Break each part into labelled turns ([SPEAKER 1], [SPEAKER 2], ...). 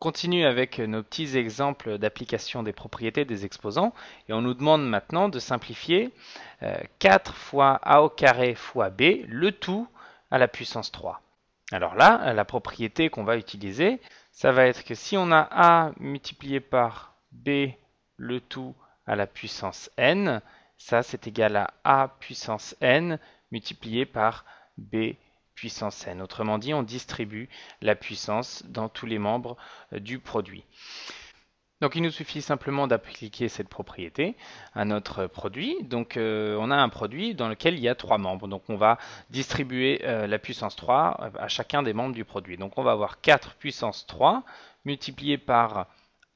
[SPEAKER 1] continue avec nos petits exemples d'application des propriétés des exposants et on nous demande maintenant de simplifier 4 euh, fois a au carré fois b, le tout à la puissance 3. Alors là, la propriété qu'on va utiliser, ça va être que si on a a multiplié par b, le tout à la puissance n, ça c'est égal à a puissance n multiplié par b Autrement dit, on distribue la puissance dans tous les membres euh, du produit. Donc il nous suffit simplement d'appliquer cette propriété à notre produit. Donc euh, on a un produit dans lequel il y a trois membres. Donc on va distribuer euh, la puissance 3 à chacun des membres du produit. Donc on va avoir 4 puissance 3 multiplié par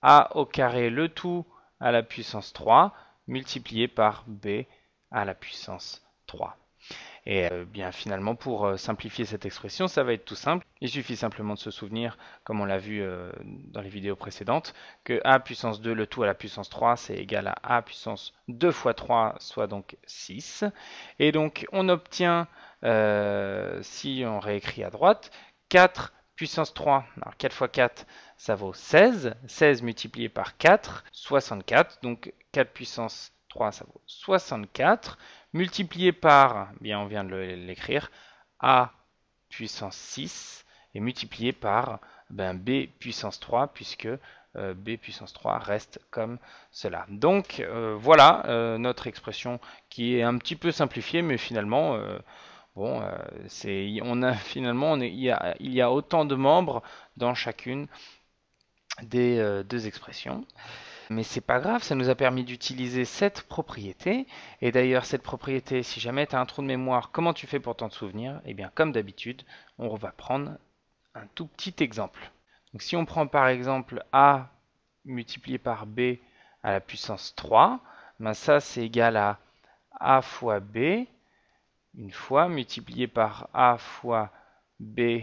[SPEAKER 1] a au carré le tout à la puissance 3 multiplié par b à la puissance 3. Et euh, bien finalement, pour euh, simplifier cette expression, ça va être tout simple. Il suffit simplement de se souvenir, comme on l'a vu euh, dans les vidéos précédentes, que a puissance 2, le tout à la puissance 3, c'est égal à a puissance 2 fois 3, soit donc 6. Et donc on obtient, si on réécrit à droite, 4 puissance 3. Alors 4 fois 4, ça vaut 16. 16 multiplié par 4, 64. Donc 4 puissance 3, ça vaut 64 multiplié par, bien on vient de l'écrire, a puissance 6 et multiplié par ben, b puissance 3 puisque euh, b puissance 3 reste comme cela. Donc euh, voilà euh, notre expression qui est un petit peu simplifiée mais finalement bon c'est on a finalement il, y il y a autant de membres dans chacune des deux expressions. Mais c'est pas grave, ça nous a permis d'utiliser cette propriété. Et d'ailleurs, cette propriété, si jamais tu as un trou de mémoire, comment tu fais pour t'en souvenir Eh bien, comme d'habitude, on va prendre un tout petit exemple. Donc, si on prend par exemple A multiplié par B à la puissance 3, ben ça c'est égal à A fois B, une fois, multiplié par A fois B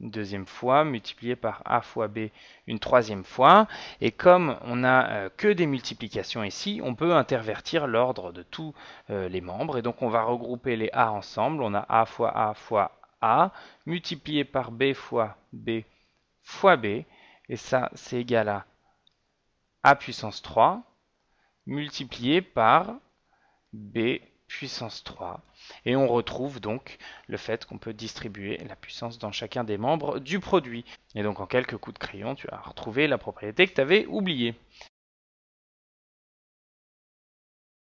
[SPEAKER 1] deuxième fois, multiplié par a fois b une troisième fois. Et comme on n'a euh, que des multiplications ici, on peut intervertir l'ordre de tous euh, les membres. Et donc on va regrouper les a ensemble. On a a fois a fois a, multiplié par b fois b fois b. Et ça, c'est égal à a puissance 3, multiplié par b puissance 3. Et on retrouve donc le fait qu'on peut distribuer la puissance dans chacun des membres du produit. Et donc en quelques coups de crayon, tu as retrouvé la propriété que tu avais oubliée.